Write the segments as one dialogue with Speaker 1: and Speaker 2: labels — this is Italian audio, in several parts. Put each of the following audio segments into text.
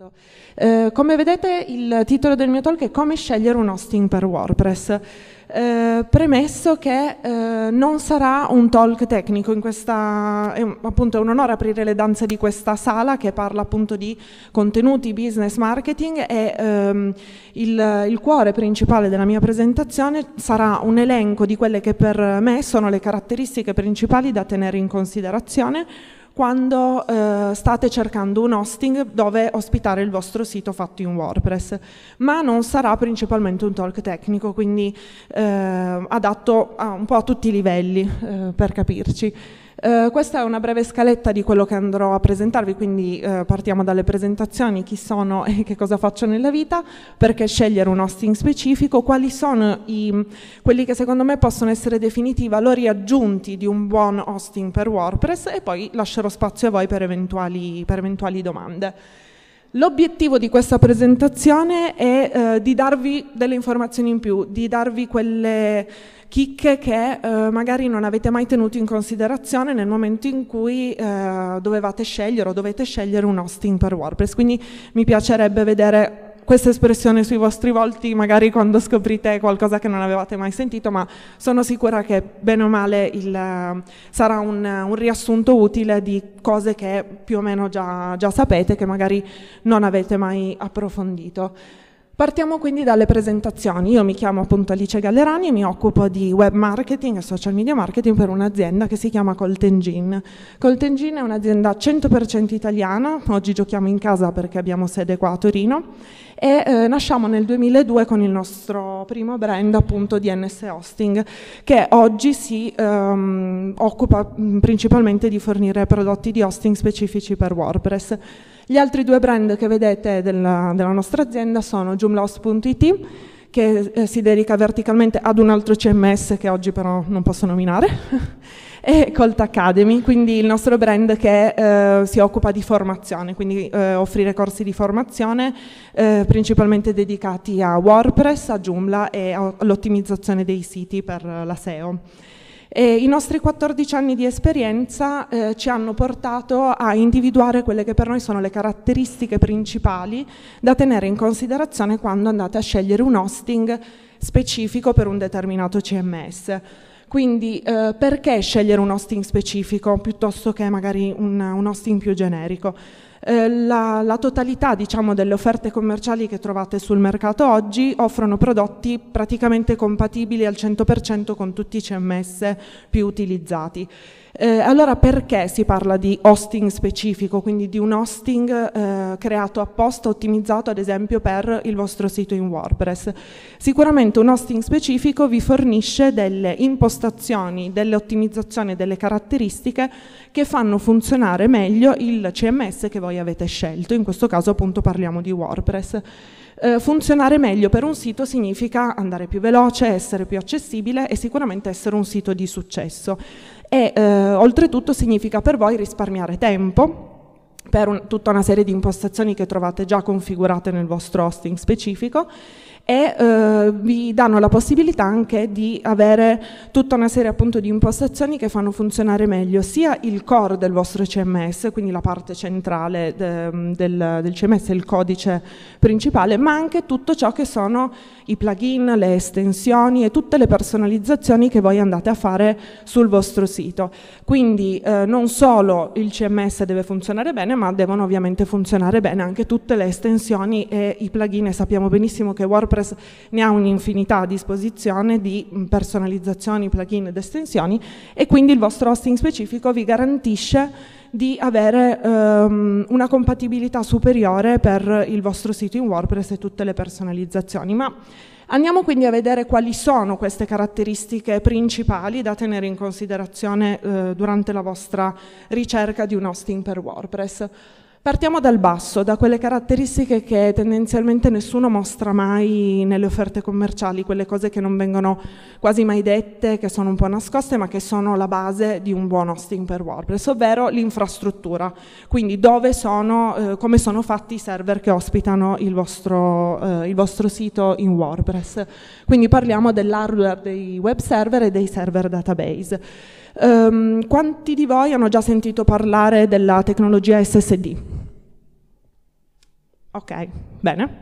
Speaker 1: Esatto. Eh, come vedete il titolo del mio talk è come scegliere un hosting per WordPress. Eh, premesso che eh, non sarà un talk tecnico, questa, è un, appunto è un onore aprire le danze di questa sala che parla appunto di contenuti, business, marketing e ehm, il, il, cuore principale della mia presentazione sarà un elenco di quelle che per me sono le caratteristiche principali da tenere in considerazione quando eh, state cercando un hosting dove ospitare il vostro sito fatto in WordPress, ma non sarà principalmente un talk tecnico, quindi eh, adatto a, un po' a tutti i livelli, eh, per capirci. Eh, questa è una breve scaletta di quello che andrò a presentarvi, quindi eh, partiamo dalle presentazioni, chi sono e che cosa faccio nella vita, perché scegliere un hosting specifico, quali sono i, quelli che secondo me possono essere definiti i valori aggiunti di un buon hosting per WordPress e poi lascerò spazio a voi per eventuali, per eventuali domande. L'obiettivo di questa presentazione è eh, di darvi delle informazioni in più, di darvi quelle chicche che eh, magari non avete mai tenuto in considerazione nel momento in cui eh, dovevate scegliere o dovete scegliere un hosting per WordPress. Quindi mi piacerebbe vedere questa espressione sui vostri volti magari quando scoprite qualcosa che non avevate mai sentito, ma sono sicura che bene o male il, sarà un, un, riassunto utile di cose che più o meno già, già sapete, che magari non avete mai approfondito. Partiamo quindi dalle presentazioni. Io mi chiamo appunto Alice Gallerani e mi occupo di web marketing e social media marketing per un'azienda che si chiama Coltengin. Coltengin è un'azienda 100% italiana, oggi giochiamo in casa perché abbiamo sede qua a Torino e eh, nasciamo nel 2002 con il nostro primo brand appunto DNS Hosting che oggi si ehm, occupa principalmente di fornire prodotti di hosting specifici per WordPress. Gli altri due brand che vedete della, della nostra azienda sono Joomlaws.it, che eh, si dedica verticalmente ad un altro CMS che oggi però non posso nominare, e Colt Academy, quindi il nostro brand che eh, si occupa di formazione, quindi eh, offrire corsi di formazione eh, principalmente dedicati a WordPress, a Joomla e all'ottimizzazione dei siti per la SEO. E I nostri 14 anni di esperienza eh, ci hanno portato a individuare quelle che per noi sono le caratteristiche principali da tenere in considerazione quando andate a scegliere un hosting specifico per un determinato CMS. Quindi eh, perché scegliere un hosting specifico piuttosto che magari un, un hosting più generico? Eh, la, la, totalità diciamo, delle offerte commerciali che trovate sul mercato oggi offrono prodotti praticamente compatibili al 100% con tutti i CMS più utilizzati. Eh, allora perché si parla di hosting specifico, quindi di un hosting eh, creato apposta, ottimizzato ad esempio per il vostro sito in WordPress? Sicuramente un hosting specifico vi fornisce delle impostazioni, delle ottimizzazioni, delle caratteristiche che fanno funzionare meglio il CMS che voi voi avete scelto, in questo caso appunto parliamo di WordPress. Eh, funzionare meglio per un sito significa andare più veloce, essere più accessibile e sicuramente essere un sito di successo. E eh, oltretutto significa per voi risparmiare tempo, per un, tutta una serie di impostazioni che trovate già configurate nel vostro hosting specifico e eh, vi danno la possibilità anche di avere tutta una serie appunto di impostazioni che fanno funzionare meglio sia il core del vostro CMS, quindi la parte centrale de, del, del CMS, il codice principale, ma anche tutto ciò che sono i plugin, le estensioni e tutte le personalizzazioni che voi andate a fare sul vostro sito. Quindi eh, non solo il CMS deve funzionare bene, ma devono ovviamente funzionare bene anche tutte le estensioni e i plugin e sappiamo benissimo che WordPress WordPress ne ha un'infinità a disposizione di personalizzazioni, plugin ed estensioni e quindi il vostro hosting specifico vi garantisce di avere ehm, una compatibilità superiore per il vostro sito in WordPress e tutte le personalizzazioni. Ma Andiamo quindi a vedere quali sono queste caratteristiche principali da tenere in considerazione eh, durante la vostra ricerca di un hosting per WordPress. Partiamo dal basso, da quelle caratteristiche che tendenzialmente nessuno mostra mai nelle offerte commerciali, quelle cose che non vengono quasi mai dette, che sono un po' nascoste, ma che sono la base di un buon hosting per WordPress, ovvero l'infrastruttura, quindi dove sono, eh, come sono fatti i server che ospitano il vostro, eh, il vostro sito in WordPress. Quindi parliamo dell'hardware dei web server e dei server database. Um, quanti di voi hanno già sentito parlare della tecnologia SSD? Ok, bene.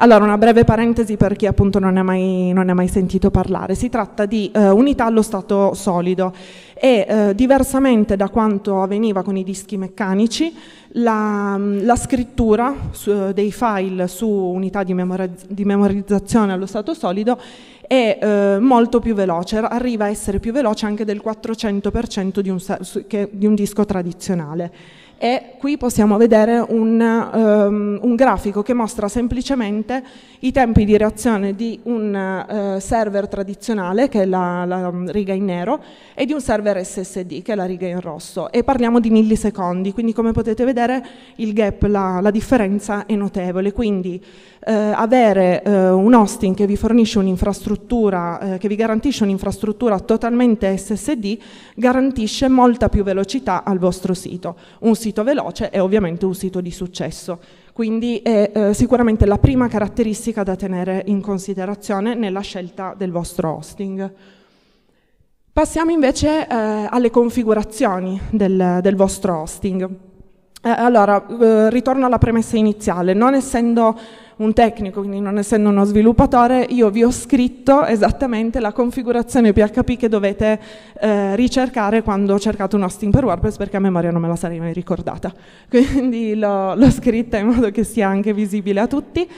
Speaker 1: Allora, una breve parentesi per chi appunto non ne ha mai, mai, sentito parlare. Si tratta di eh, unità allo stato solido e eh, diversamente da quanto avveniva con i dischi meccanici, la, la scrittura su, dei file su unità di, memorizz di memorizzazione allo stato solido è eh, molto più veloce, arriva a essere più veloce anche del 400% di un, che, di un disco tradizionale. E qui possiamo vedere un, um, un, grafico che mostra semplicemente i tempi di reazione di un uh, server tradizionale, che è la, la, mm, riga in nero, e di un server SSD, che è la riga in rosso. E parliamo di millisecondi, quindi come potete vedere il gap, la, la differenza è notevole. Quindi eh, avere eh, un hosting che vi fornisce un'infrastruttura, eh, che vi garantisce un'infrastruttura totalmente SSD, garantisce molta più velocità al vostro sito. Un sito veloce è ovviamente un sito di successo. Quindi è eh, sicuramente la prima caratteristica da tenere in considerazione nella scelta del vostro hosting. Passiamo invece eh, alle configurazioni del, del vostro hosting. Eh, allora, ritorno alla premessa iniziale. Non essendo un tecnico, quindi non essendo uno sviluppatore, io vi ho scritto esattamente la configurazione PHP che dovete eh, ricercare quando ho cercato un hosting per WordPress perché a memoria non me la sarei mai ricordata. Quindi l'ho scritta in modo che sia anche visibile a tutti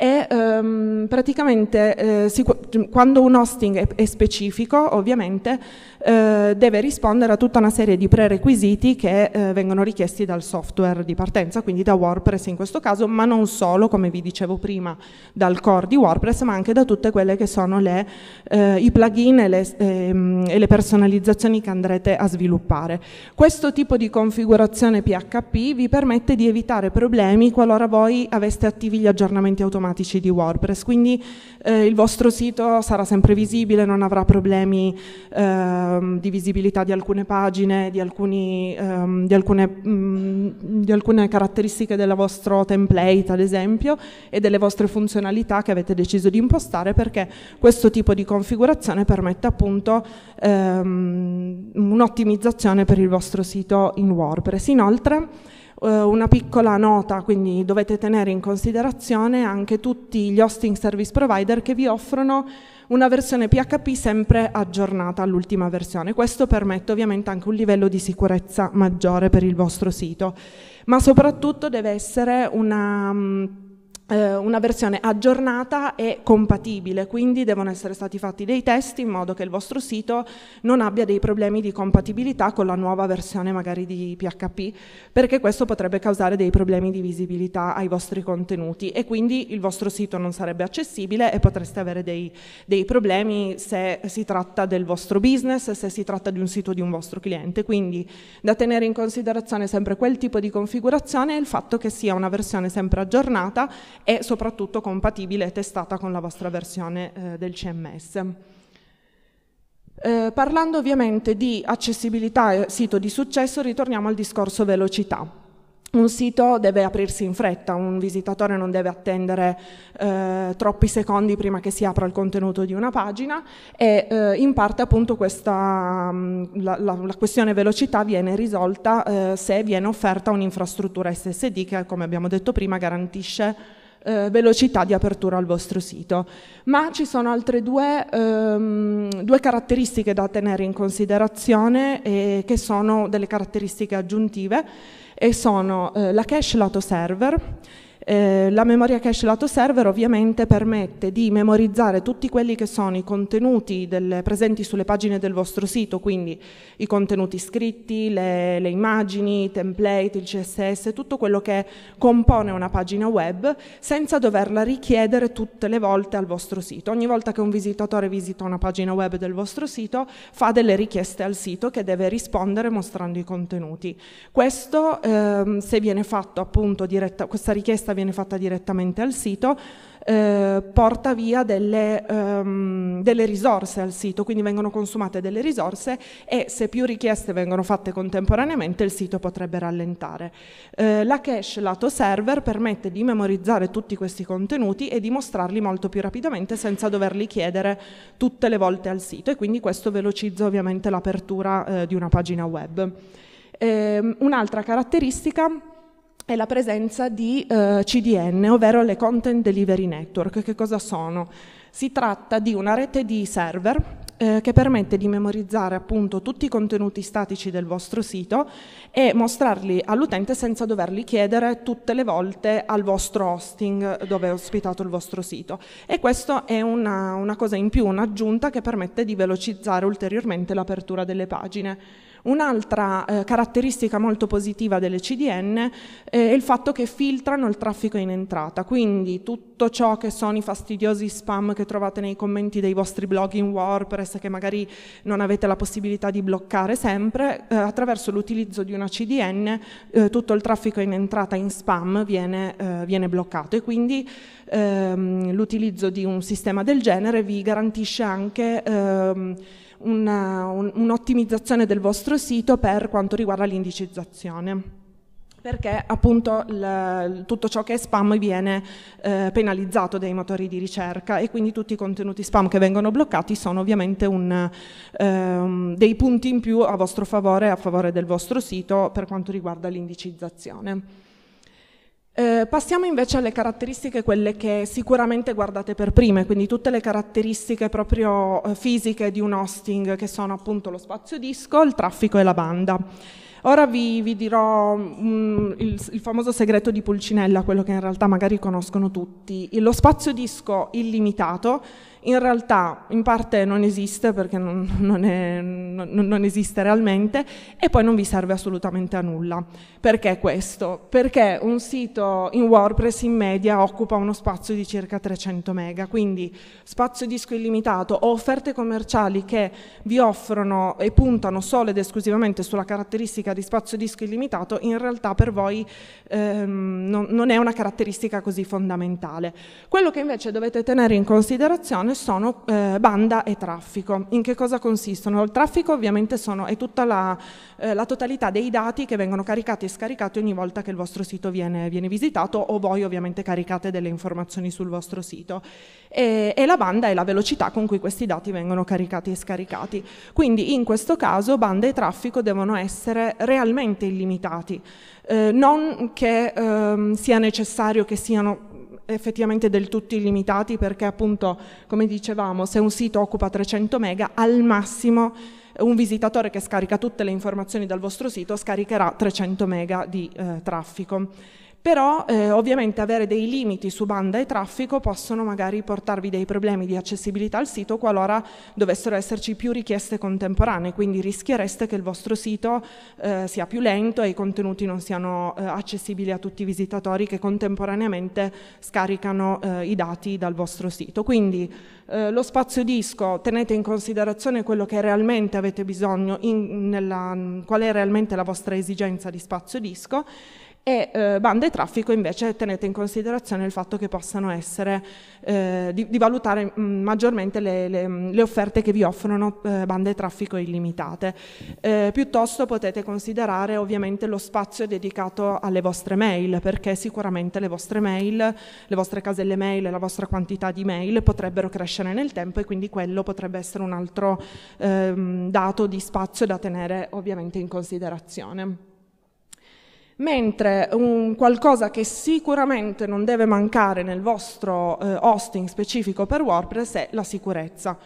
Speaker 1: e um, praticamente eh, quando un hosting è, è specifico ovviamente eh, deve rispondere a tutta una serie di prerequisiti che eh, vengono richiesti dal software di partenza, quindi da WordPress in questo caso, ma non solo, come vi dicevo prima, dal core di WordPress, ma anche da tutte quelle che sono le, eh, i plugin e le, ehm, e le, personalizzazioni che andrete a sviluppare. Questo tipo di configurazione PHP vi permette di evitare problemi qualora voi aveste attivi gli aggiornamenti automatici di WordPress, quindi eh, il vostro sito sarà sempre visibile, non avrà problemi eh, um, visibilità di alcune pagine, di, alcuni, um, di, alcune, mh, mm, di, alcune, caratteristiche del vostro template, ad esempio, e delle vostre funzionalità che avete deciso di impostare, perché questo tipo di configurazione permette appunto um, un'ottimizzazione per il vostro sito in WordPress. Inoltre, eh, una piccola nota, quindi dovete tenere in considerazione anche tutti gli hosting service provider che vi offrono una versione PHP sempre aggiornata all'ultima versione. Questo permette ovviamente anche un livello di sicurezza maggiore per il vostro sito, ma soprattutto deve essere una mm, eh, una versione aggiornata e compatibile, quindi devono essere stati fatti dei test in modo che il vostro sito non abbia dei problemi di compatibilità con la nuova versione magari di PHP, perché questo potrebbe causare dei problemi di visibilità ai vostri contenuti e quindi il vostro sito non sarebbe accessibile e potreste avere dei, dei problemi se si tratta del vostro business, se si tratta di un sito di un vostro cliente, quindi da tenere in considerazione sempre quel tipo di configurazione e il fatto che sia una versione sempre aggiornata e soprattutto compatibile e testata con la vostra versione eh, del CMS. Eh, parlando ovviamente di accessibilità e sito di successo, ritorniamo al discorso velocità un sito deve aprirsi in fretta, un visitatore non deve attendere eh, troppi secondi prima che si apra il contenuto di una pagina e eh, in parte appunto questa, mm, la, la, la questione velocità viene risolta eh, se viene offerta un'infrastruttura SSD che come abbiamo detto prima garantisce eh, velocità di apertura al vostro sito. Ma ci sono altre due, ehm, due caratteristiche da tenere in considerazione eh, che sono delle caratteristiche aggiuntive e sono eh, la cache lato server eh, la memoria cache lato server ovviamente permette di memorizzare tutti quelli che sono i contenuti del, presenti sulle pagine del vostro sito, quindi i contenuti scritti, le, le immagini, i template, il CSS, tutto quello che compone una pagina web senza doverla richiedere tutte le volte al vostro sito. Ogni volta che un visitatore visita una pagina web del vostro sito fa delle richieste al sito che deve rispondere mostrando i contenuti. Questo, ehm, se viene fatto appunto diretta, questa richiesta viene viene fatta direttamente al sito, eh, porta via delle, um, delle, risorse al sito, quindi vengono consumate delle risorse e se più richieste vengono fatte contemporaneamente il sito potrebbe rallentare. Eh, la cache lato server permette di memorizzare tutti questi contenuti e di mostrarli molto più rapidamente senza doverli chiedere tutte le volte al sito e quindi questo velocizza ovviamente l'apertura eh, di una pagina web. Ehm, un'altra caratteristica è la presenza di eh, CDN, ovvero le Content Delivery Network. Che cosa sono? Si tratta di una rete di server eh, che permette di memorizzare appunto tutti i contenuti statici del vostro sito e mostrarli all'utente senza doverli chiedere tutte le volte al vostro hosting dove è ospitato il vostro sito. E questa è una, una cosa in più, un'aggiunta che permette di velocizzare ulteriormente l'apertura delle pagine. Un'altra eh, caratteristica molto positiva delle CDN eh, è il fatto che filtrano il traffico in entrata, quindi tutto ciò che sono i fastidiosi spam che trovate nei commenti dei vostri blog in WordPress che magari non avete la possibilità di bloccare sempre, eh, attraverso l'utilizzo di una CDN eh, tutto il traffico in entrata in spam viene, eh, viene bloccato e quindi ehm, l'utilizzo di un sistema del genere vi garantisce anche ehm, un'ottimizzazione un del vostro sito per quanto riguarda l'indicizzazione perché appunto il, tutto ciò che è spam viene eh, penalizzato dai motori di ricerca e quindi tutti i contenuti spam che vengono bloccati sono ovviamente un, ehm, dei punti in più a vostro favore, a favore del vostro sito per quanto riguarda l'indicizzazione. Eh, passiamo invece alle caratteristiche, quelle che sicuramente guardate per prime, quindi tutte le caratteristiche proprio eh, fisiche di un hosting che sono appunto lo spazio disco, il traffico e la banda. Ora vi, vi dirò mh, mm, il, il, famoso segreto di Pulcinella, quello che in realtà magari conoscono tutti. Lo spazio disco illimitato in realtà in parte non esiste perché non, non, è, non, non, esiste realmente e poi non vi serve assolutamente a nulla. Perché questo? Perché un sito in WordPress in media occupa uno spazio di circa 300 mega, quindi spazio disco illimitato o offerte commerciali che vi offrono e puntano solo ed esclusivamente sulla caratteristica di spazio disco illimitato, in realtà per voi ehm, non è una caratteristica così fondamentale. Quello che invece dovete tenere in considerazione sono eh, banda e traffico. In che cosa consistono? Il traffico ovviamente sono, è tutta la, eh, la, totalità dei dati che vengono caricati e scaricati ogni volta che il vostro sito viene, viene visitato o voi ovviamente caricate delle informazioni sul vostro sito. E, e, la banda è la velocità con cui questi dati vengono caricati e scaricati. Quindi in questo caso banda e traffico devono essere realmente illimitati, eh, non che ehm, sia necessario che siano effettivamente del tutto illimitati perché appunto, come dicevamo, se un sito occupa 300 mega, al massimo un visitatore che scarica tutte le informazioni dal vostro sito scaricherà 300 mega di eh, traffico però eh, ovviamente avere dei limiti su banda e traffico possono magari portarvi dei problemi di accessibilità al sito qualora dovessero esserci più richieste contemporanee, quindi rischiereste che il vostro sito eh, sia più lento e i contenuti non siano eh, accessibili a tutti i visitatori che contemporaneamente scaricano eh, i dati dal vostro sito. Quindi eh, lo spazio disco tenete in considerazione quello che realmente avete bisogno, in, nella, qual è realmente la vostra esigenza di spazio disco e eh, banda e traffico invece tenete in considerazione il fatto che possano essere, eh, di, di, valutare mh, mm, maggiormente le, le, mm, le, offerte che vi offrono eh, bande e traffico illimitate. Eh, piuttosto potete considerare ovviamente lo spazio dedicato alle vostre mail, perché sicuramente le vostre mail, le vostre caselle mail, e la vostra quantità di mail potrebbero crescere nel tempo e quindi quello potrebbe essere un altro ehm, dato di spazio da tenere ovviamente in considerazione mentre un qualcosa che sicuramente non deve mancare nel vostro eh, hosting specifico per WordPress è la sicurezza.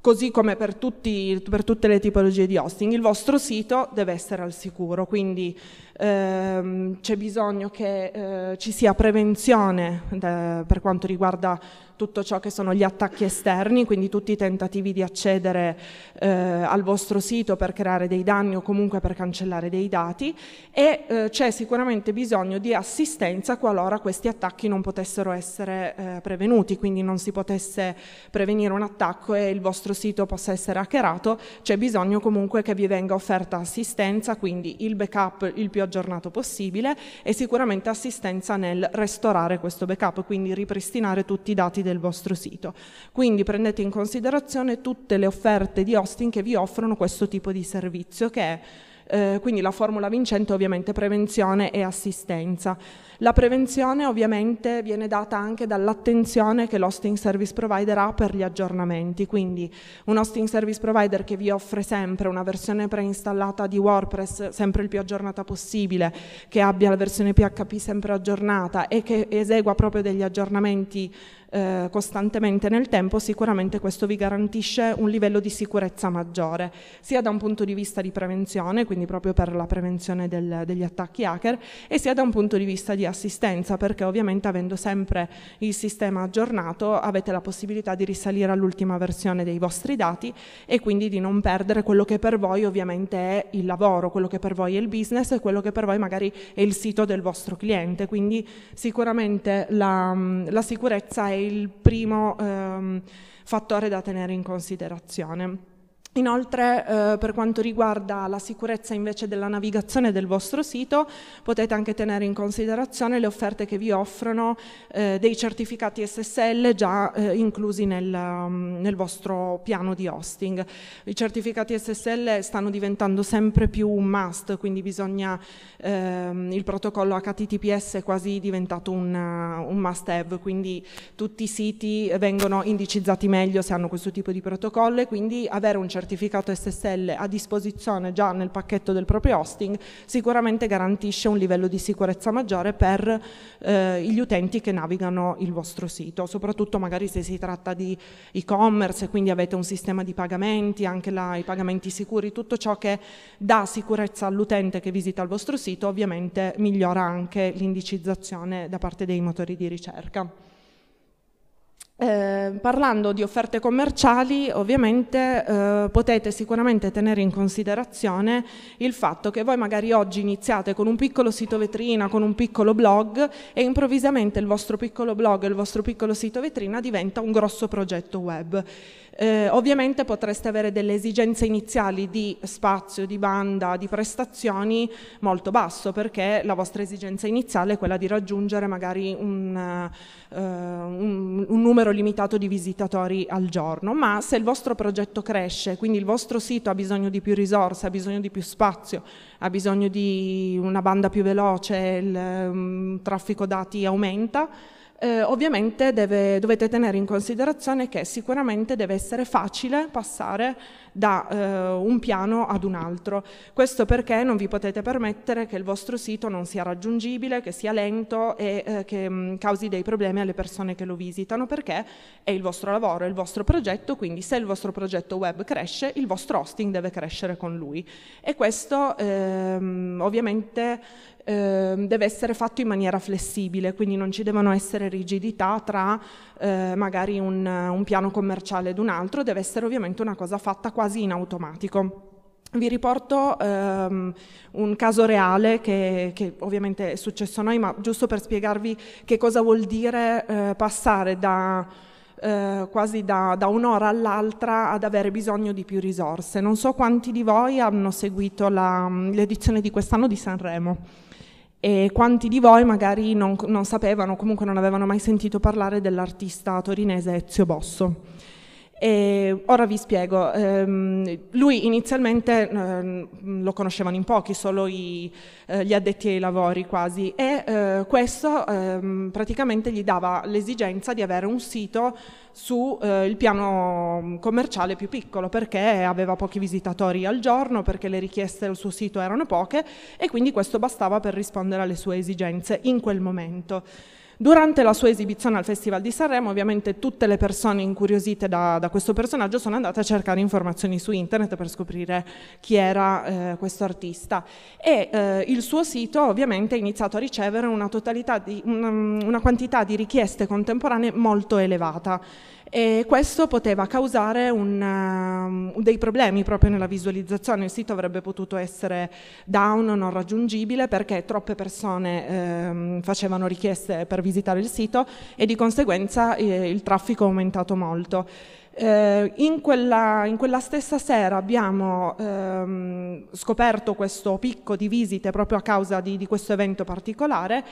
Speaker 1: Così come per, tutti, per, tutte le tipologie di hosting, il vostro sito deve essere al sicuro, quindi ehm, c'è bisogno che eh, ci sia prevenzione da, eh, per quanto riguarda tutto ciò che sono gli attacchi esterni, quindi tutti i tentativi di accedere eh, al vostro sito per creare dei danni o comunque per cancellare dei dati e eh, c'è sicuramente bisogno di assistenza qualora questi attacchi non potessero essere eh, prevenuti, quindi non si potesse prevenire un attacco e il vostro sito possa essere hackerato, c'è bisogno comunque che vi venga offerta assistenza, quindi il backup il più aggiornato possibile e sicuramente assistenza nel restaurare questo backup, quindi ripristinare tutti i dati del del vostro sito. Quindi prendete in considerazione tutte le offerte di hosting che vi offrono questo tipo di servizio che è eh, quindi la formula vincente ovviamente prevenzione e assistenza. La prevenzione ovviamente viene data anche dall'attenzione che l'hosting service provider ha per gli aggiornamenti, quindi un hosting service provider che vi offre sempre una versione preinstallata di WordPress sempre il più aggiornata possibile, che abbia la versione PHP sempre aggiornata e che esegua proprio degli aggiornamenti eh, costantemente nel tempo, sicuramente questo vi garantisce un livello di sicurezza maggiore, sia da un punto di vista di prevenzione, quindi proprio per la prevenzione del, degli attacchi hacker, e sia da un punto di vista di assistenza, perché ovviamente avendo sempre il sistema aggiornato avete la possibilità di risalire all'ultima versione dei vostri dati e quindi di non perdere quello che per voi ovviamente è il lavoro, quello che per voi è il business e quello che per voi magari è il sito del vostro cliente. Quindi sicuramente la, la sicurezza è il primo ehm, fattore da tenere in considerazione. Inoltre eh, per quanto riguarda la sicurezza invece della navigazione del vostro sito potete anche tenere in considerazione le offerte che vi offrono eh, dei certificati SSL già eh, inclusi nel, mm, nel, vostro piano di hosting. I certificati SSL stanno diventando sempre più un must, quindi bisogna, ehm, il protocollo HTTPS è quasi diventato un, eh, un must have, quindi tutti i siti vengono indicizzati meglio se hanno questo tipo di protocollo e quindi avere un certificato certificato SSL a disposizione già nel pacchetto del proprio hosting sicuramente garantisce un livello di sicurezza maggiore per eh, gli utenti che navigano il vostro sito, soprattutto magari se si tratta di e-commerce, e quindi avete un sistema di pagamenti, anche là, i pagamenti sicuri, tutto ciò che dà sicurezza all'utente che visita il vostro sito ovviamente migliora anche l'indicizzazione da parte dei motori di ricerca. Eh, parlando di offerte commerciali, ovviamente eh, potete sicuramente tenere in considerazione il fatto che voi magari oggi iniziate con un piccolo sito vetrina, con un piccolo blog e improvvisamente il vostro piccolo blog e il vostro piccolo sito vetrina diventa un grosso progetto web. Eh, ovviamente potreste avere delle esigenze iniziali di spazio, di banda, di prestazioni molto basso perché la vostra esigenza iniziale è quella di raggiungere magari un, eh, un, un numero limitato di visitatori al giorno, ma se il vostro progetto cresce, quindi il vostro sito ha bisogno di più risorse, ha bisogno di più spazio, ha bisogno di una banda più veloce, il um, traffico dati aumenta, eh, ovviamente deve, dovete tenere in considerazione che sicuramente deve essere facile passare da eh, un piano ad un altro. Questo perché non vi potete permettere che il vostro sito non sia raggiungibile, che sia lento e eh, che mh, mm, causi dei problemi alle persone che lo visitano, perché è il vostro lavoro, è il vostro progetto, quindi se il vostro progetto web cresce, il vostro hosting deve crescere con lui. E questo ehm, ovviamente Ehm, deve essere fatto in maniera flessibile, quindi non ci devono essere rigidità tra eh, magari un, un piano commerciale ed un altro, deve essere ovviamente una cosa fatta quasi in automatico. Vi riporto ehm, un caso reale che, che, ovviamente è successo a noi, ma giusto per spiegarvi che cosa vuol dire eh, passare da, eh, quasi da, da un'ora all'altra ad avere bisogno di più risorse. Non so quanti di voi hanno seguito la, l'edizione di quest'anno di Sanremo. E quanti di voi magari non, non sapevano, comunque non avevano mai sentito parlare dell'artista torinese Ezio Bosso? E ora vi spiego, ehm, lui inizialmente eh, lo conoscevano in pochi, solo i, eh, gli addetti ai lavori quasi, e eh, questo ehm, praticamente gli dava l'esigenza di avere un sito sul eh, piano commerciale più piccolo perché aveva pochi visitatori al giorno, perché le richieste del suo sito erano poche e quindi questo bastava per rispondere alle sue esigenze in quel momento. Durante la sua esibizione al Festival di Sanremo, ovviamente tutte le persone incuriosite da, da questo personaggio sono andate a cercare informazioni su internet per scoprire chi era eh, questo artista e eh, il suo sito ovviamente ha iniziato a ricevere una, di, una, una quantità di richieste contemporanee molto elevata e questo poteva causare un, uh, dei problemi proprio nella visualizzazione, il sito avrebbe potuto essere down, non raggiungibile perché troppe persone ehm, facevano richieste per visitare il sito e di conseguenza eh, il traffico è aumentato molto. Eh, in, quella, in, quella, stessa sera abbiamo ehm, scoperto questo picco di visite proprio a causa di, di questo evento particolare.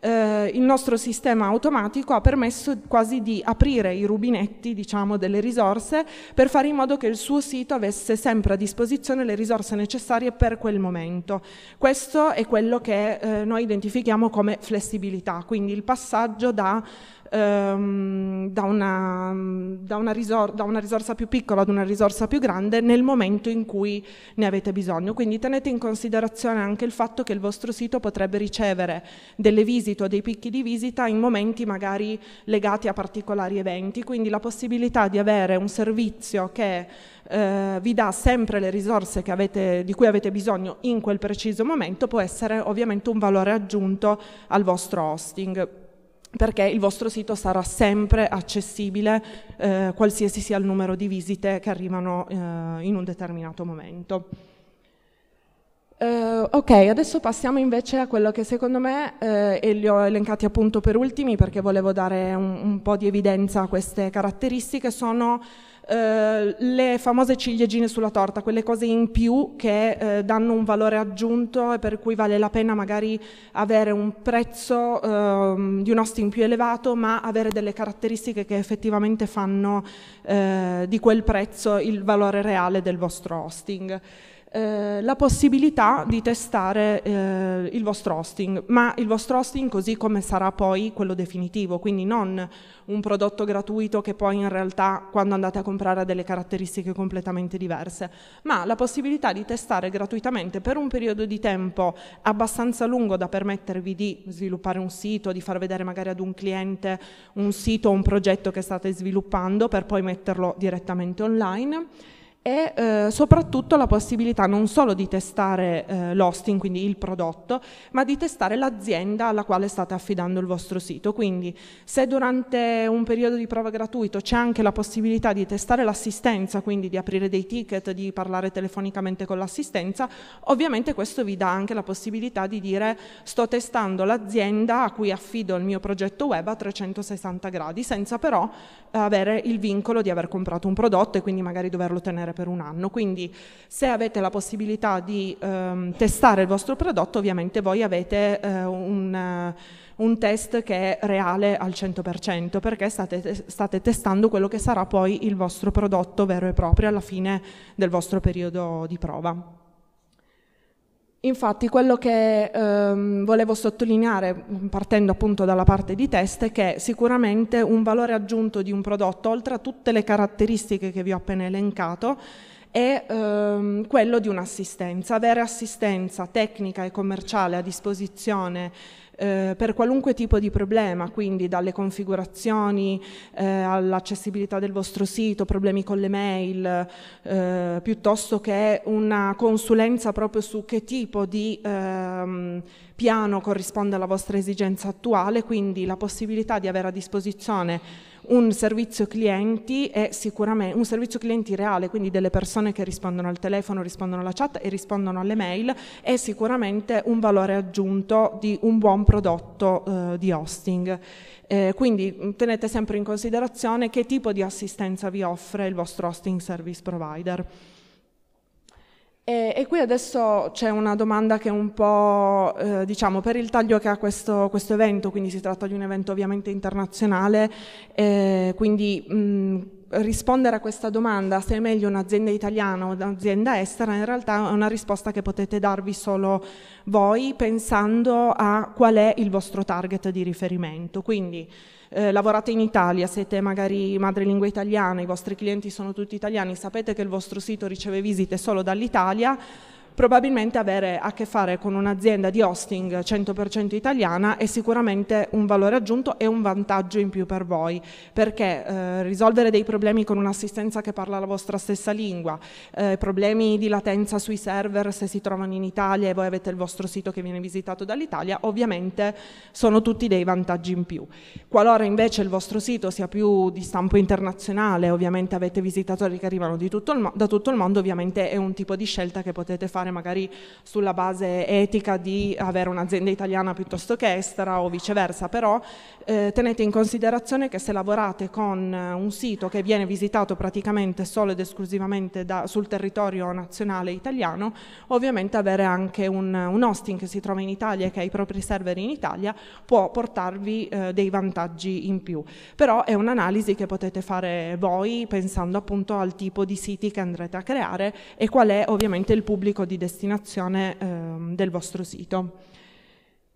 Speaker 1: Eh, il nostro sistema automatico ha permesso quasi di aprire i rubinetti diciamo, delle risorse per fare in modo che il suo sito avesse sempre a disposizione le risorse necessarie per quel momento. Questo è quello che eh, noi identifichiamo come flessibilità, quindi il passaggio da ehm, da, una, da, una risor- da una risorsa più piccola ad una risorsa più grande nel momento in cui ne avete bisogno. Quindi tenete in considerazione anche il fatto che il vostro sito potrebbe ricevere delle visite o dei picchi di visita in momenti magari legati a particolari eventi, quindi la possibilità di avere un servizio che eh, vi dà sempre le risorse avete, di cui avete bisogno in quel preciso momento può essere ovviamente un valore aggiunto al vostro hosting perché il vostro sito sarà sempre accessibile eh, qualsiasi sia il numero di visite che arrivano eh, in un determinato momento. Uh, ok, adesso passiamo invece a quello che secondo me, eh, e li ho elencati appunto per ultimi perché volevo dare un, un po' di evidenza a queste caratteristiche, sono eh, le famose ciliegine sulla torta, quelle cose in più che eh, danno un valore aggiunto e per cui vale la pena magari avere un prezzo eh, di un hosting più elevato, ma avere delle caratteristiche che effettivamente fanno eh, di quel prezzo il valore reale del vostro hosting. Eh, la possibilità di testare eh, il vostro hosting, ma il vostro hosting così come sarà poi quello definitivo, quindi non un prodotto gratuito che poi in realtà quando andate a comprare ha delle caratteristiche completamente diverse, ma la possibilità di testare gratuitamente per un periodo di tempo abbastanza lungo da permettervi di sviluppare un sito, di far vedere magari ad un cliente un sito o un progetto che state sviluppando per poi metterlo direttamente online e eh, soprattutto la possibilità non solo di testare eh, l'hosting, quindi il prodotto, ma di testare l'azienda alla quale state affidando il vostro sito. Quindi se durante un periodo di prova gratuito c'è anche la possibilità di testare l'assistenza, quindi di aprire dei ticket, di parlare telefonicamente con l'assistenza, ovviamente questo vi dà anche la possibilità di dire sto testando l'azienda a cui affido il mio progetto web a 360 gradi, senza però eh, avere il vincolo di aver comprato un prodotto e quindi magari doverlo tenere per un anno. Quindi se avete la possibilità di ehm, testare il vostro prodotto, ovviamente voi avete eh, un, un, test che è reale al 100%, perché state, state testando quello che sarà poi il vostro prodotto vero e proprio alla fine del vostro periodo di prova. Infatti quello che ehm, volevo sottolineare, partendo appunto dalla parte di test, è che sicuramente un valore aggiunto di un prodotto, oltre a tutte le caratteristiche che vi ho appena elencato, è ehm, quello di un'assistenza. Avere assistenza tecnica e commerciale a disposizione eh, per qualunque tipo di problema, quindi dalle configurazioni eh, all'accessibilità del vostro sito, problemi con le mail, eh, piuttosto che una consulenza proprio su che tipo di ehm, piano corrisponde alla vostra esigenza attuale, quindi la possibilità di avere a disposizione un servizio clienti è sicuramente un servizio clienti reale, quindi delle persone che rispondono al telefono, rispondono alla chat e rispondono alle mail, è sicuramente un valore aggiunto di un buon prodotto eh, di hosting. Eh, quindi mm, tenete sempre in considerazione che tipo di assistenza vi offre il vostro hosting service provider. E, e, qui adesso c'è una domanda che è un po', eh, diciamo, per il taglio che ha questo, questo, evento, quindi si tratta di un evento ovviamente internazionale, eh, quindi mh, rispondere a questa domanda se è meglio un'azienda italiana o un'azienda estera, in realtà è una risposta che potete darvi solo voi pensando a qual è il vostro target di riferimento. Quindi, eh, lavorate in Italia, siete magari madrelingua italiana, i vostri clienti sono tutti italiani, sapete che il vostro sito riceve visite solo dall'Italia, probabilmente avere a che fare con un'azienda di hosting 100% italiana è sicuramente un valore aggiunto e un vantaggio in più per voi, perché eh, risolvere dei problemi con un'assistenza che parla la vostra stessa lingua, eh, problemi di latenza sui server se si trovano in Italia e voi avete il vostro sito che viene visitato dall'Italia, ovviamente sono tutti dei vantaggi in più. Qualora invece il vostro sito sia più di stampo internazionale, ovviamente avete visitatori che arrivano tutto da tutto il mondo, ovviamente è un tipo di scelta che potete fare fare magari sulla base etica di avere un'azienda italiana piuttosto che estera o viceversa, però eh, tenete in considerazione che se lavorate con eh, un sito che viene visitato praticamente solo ed esclusivamente da, sul territorio nazionale italiano, ovviamente avere anche un, un, hosting che si trova in Italia e che ha i propri server in Italia può portarvi eh, dei vantaggi in più. Però è un'analisi che potete fare voi pensando appunto al tipo di siti che andrete a creare e qual è ovviamente il pubblico di di destinazione ehm, del vostro sito.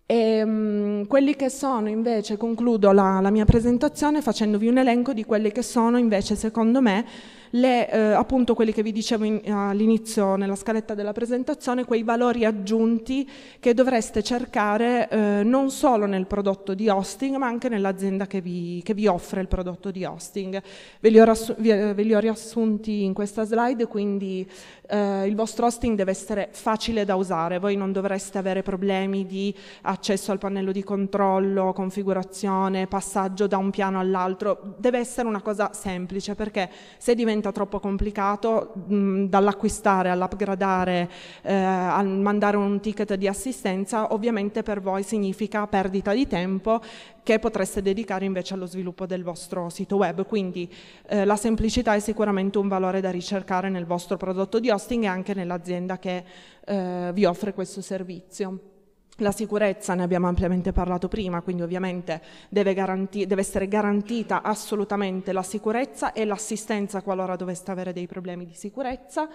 Speaker 1: E, ehm, mh, quelli che sono invece, concludo la, la mia presentazione facendovi un elenco di quelli che sono invece secondo me le, eh, appunto quelli che vi dicevo in, all'inizio nella scaletta della presentazione, quei valori aggiunti che dovreste cercare eh, non solo nel prodotto di hosting ma anche nell'azienda che vi, che vi offre il prodotto di hosting. Ve li ho, rassu- vi, eh, ve li ho riassunti in questa slide, quindi eh, il vostro hosting deve essere facile da usare, voi non dovreste avere problemi di accesso al pannello di controllo, configurazione, passaggio da un piano all'altro, deve essere una cosa semplice perché se diventa diventa troppo complicato dall'acquistare all'upgradare eh, al mandare un ticket di assistenza ovviamente per voi significa perdita di tempo che potreste dedicare invece allo sviluppo del vostro sito web quindi eh, la semplicità è sicuramente un valore da ricercare nel vostro prodotto di hosting e anche nell'azienda che eh, vi offre questo servizio. La sicurezza, ne abbiamo ampiamente parlato prima, quindi ovviamente deve, garanti- deve essere garantita assolutamente la sicurezza e l'assistenza qualora dovesse avere dei problemi di sicurezza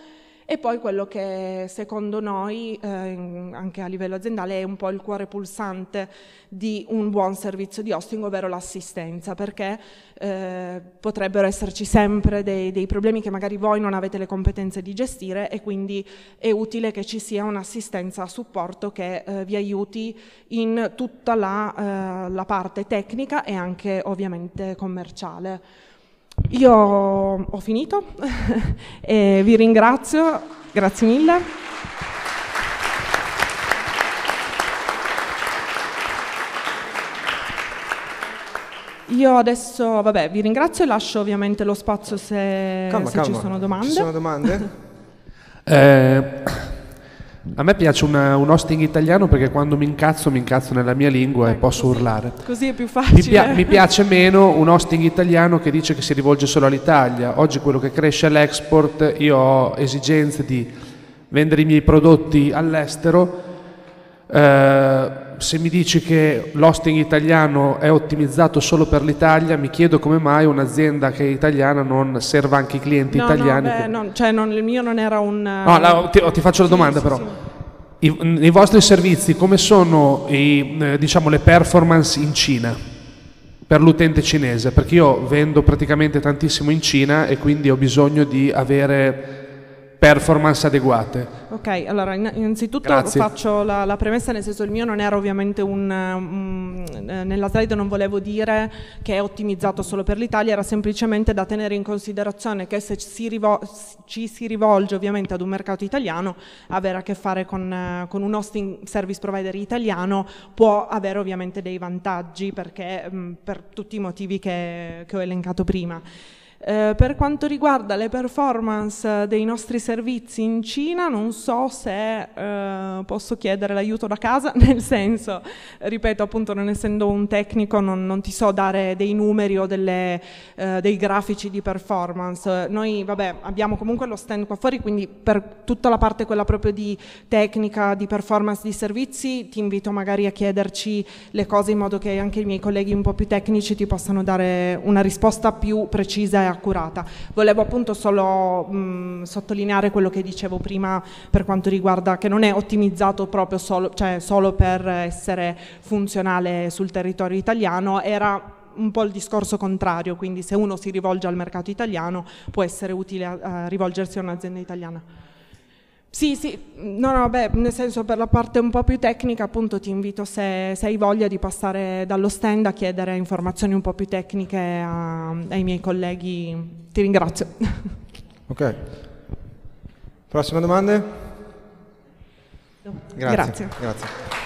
Speaker 1: e poi quello che secondo noi eh, anche a livello aziendale è un po' il cuore pulsante di un buon servizio di hosting, ovvero l'assistenza, perché eh, potrebbero esserci sempre dei, dei, problemi che magari voi non avete le competenze di gestire e quindi è utile che ci sia un'assistenza a supporto che eh, vi aiuti in tutta la, eh, la parte tecnica e anche ovviamente commerciale. Io ho finito, e vi ringrazio, grazie mille. Io adesso, vabbè, vi ringrazio e lascio ovviamente lo spazio se, calma, se calma. ci sono domande. Ci sono domande? eh, a me piace una, un hosting italiano perché quando mi incazzo mi incazzo nella mia lingua ecco, e posso così, urlare. Così è più facile. Mi, pia- mi, piace meno un hosting italiano che dice che si rivolge solo all'Italia. Oggi quello che cresce è l'export, io ho esigenze di vendere i miei prodotti all'estero. Eh, se mi dici che l'hosting italiano è ottimizzato solo per l'Italia, mi chiedo come mai un'azienda che è italiana non serva anche i clienti no, italiani. No, beh, che... non, cioè non, il mio non era un... No, la, ti, ti, faccio la domanda sì, però. Sì, sì. I, nei vostri servizi come sono i, eh, diciamo, le performance in Cina per l'utente cinese? Perché io vendo praticamente tantissimo in Cina e quindi ho bisogno di avere performance adeguate. Ok, allora innanzitutto Grazie. faccio la, la, premessa, nel senso il mio non era ovviamente un... Um, nella slide non volevo dire che è ottimizzato solo per l'Italia, era semplicemente da tenere in considerazione che se si rivol- ci si rivolge ovviamente ad un mercato italiano, avere a che fare con, uh, con un hosting service provider italiano può avere ovviamente dei vantaggi perché, um, per tutti i motivi che, che ho elencato prima. Eh, per quanto riguarda le performance dei nostri servizi in Cina, non so se eh, posso chiedere l'aiuto da casa, nel senso, ripeto, appunto, non essendo un tecnico, non, non ti so dare dei numeri o delle, eh, dei grafici di performance. Noi, vabbè, abbiamo comunque lo stand qua fuori, quindi per tutta la parte quella proprio di tecnica, di performance di servizi, ti invito magari a chiederci le cose in modo che anche i miei colleghi un po' più tecnici ti possano dare una risposta più precisa e accurata accurata. Volevo appunto solo mh, mm, sottolineare quello che dicevo prima per quanto riguarda che non è ottimizzato proprio solo, cioè solo per essere funzionale sul territorio italiano, era un po' il discorso contrario, quindi se uno si rivolge al mercato italiano può essere utile a, a rivolgersi a un'azienda italiana. Sì, sì, no, no, beh, nel senso per la parte un po' più tecnica appunto ti invito se, se hai voglia di passare dallo stand a chiedere informazioni un po' più tecniche a, ai miei colleghi. Ti ringrazio. Ok. Prossime domande?
Speaker 2: Grazie. Grazie.
Speaker 1: Grazie.